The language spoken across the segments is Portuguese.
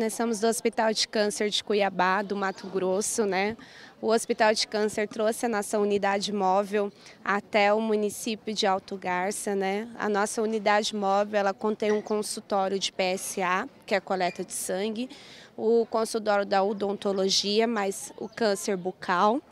Nós somos do Hospital de Câncer de Cuiabá, do Mato Grosso, né? O Hospital de Câncer trouxe a nossa unidade móvel até o município de Alto Garça, né? A nossa unidade móvel, ela contém um consultório de PSA, que é a coleta de sangue, o consultório da odontologia, mais o câncer bucal,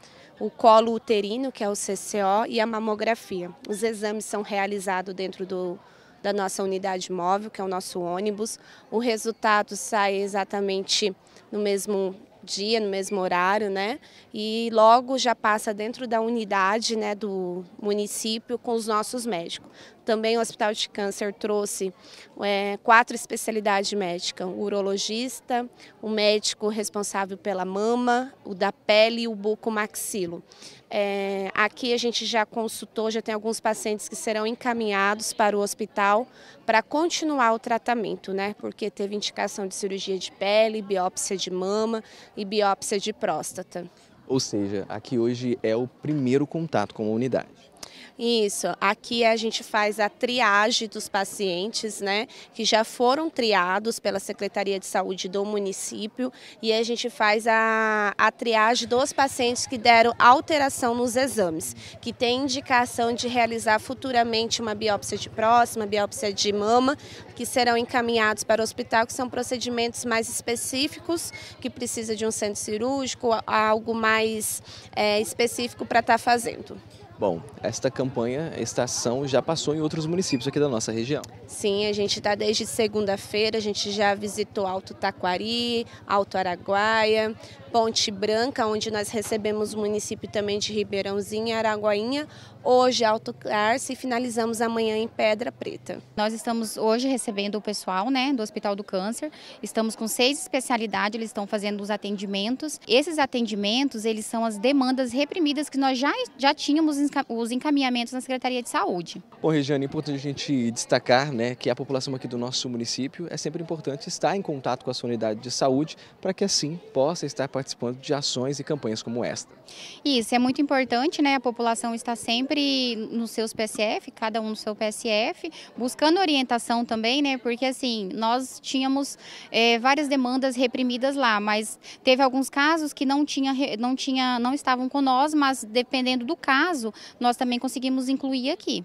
o colo uterino, que é o CCO, e a mamografia. Os exames são realizados dentro do da nossa unidade móvel, que é o nosso ônibus. O resultado sai exatamente no mesmo dia, no mesmo horário, né? E logo já passa dentro da unidade, né, do município com os nossos médicos. Também o Hospital de Câncer trouxe é, quatro especialidades médicas, o urologista, o médico responsável pela mama, o da pele e o bucomaxilo. É, aqui a gente já consultou, já tem alguns pacientes que serão encaminhados para o hospital para continuar o tratamento, né? Porque teve indicação de cirurgia de pele, biópsia de mama e biópsia de próstata. Ou seja, aqui hoje é o primeiro contato com a unidade. Isso. Aqui a gente faz a triagem dos pacientes, né, que já foram triados pela Secretaria de Saúde do município e a gente faz a, a triagem dos pacientes que deram alteração nos exames, que tem indicação de realizar futuramente uma biópsia de próxima, biópsia de mama, que serão encaminhados para o hospital, que são procedimentos mais específicos, que precisa de um centro cirúrgico, algo mais é, específico para estar tá fazendo. Bom, esta campanha, esta ação já passou em outros municípios aqui da nossa região. Sim, a gente está desde segunda-feira, a gente já visitou Alto Taquari, Alto Araguaia, Ponte Branca, onde nós recebemos o município também de Ribeirãozinho, Araguainha, hoje Alto Carce e finalizamos amanhã em Pedra Preta. Nós estamos hoje recebendo o pessoal né, do Hospital do Câncer, estamos com seis especialidades, eles estão fazendo os atendimentos. Esses atendimentos, eles são as demandas reprimidas que nós já, já tínhamos os encaminhamentos na Secretaria de Saúde. Bom, Regiane, é importante a gente destacar né, que a população aqui do nosso município é sempre importante estar em contato com a sua unidade de saúde para que assim possa estar participando de ações e campanhas como esta. Isso, é muito importante, né? A população está sempre nos seus PSF, cada um no seu PSF, buscando orientação também, né? Porque assim, nós tínhamos é, várias demandas reprimidas lá, mas teve alguns casos que não tinha, não tinha, não estavam com nós, mas dependendo do caso, nós também conseguimos incluir aqui.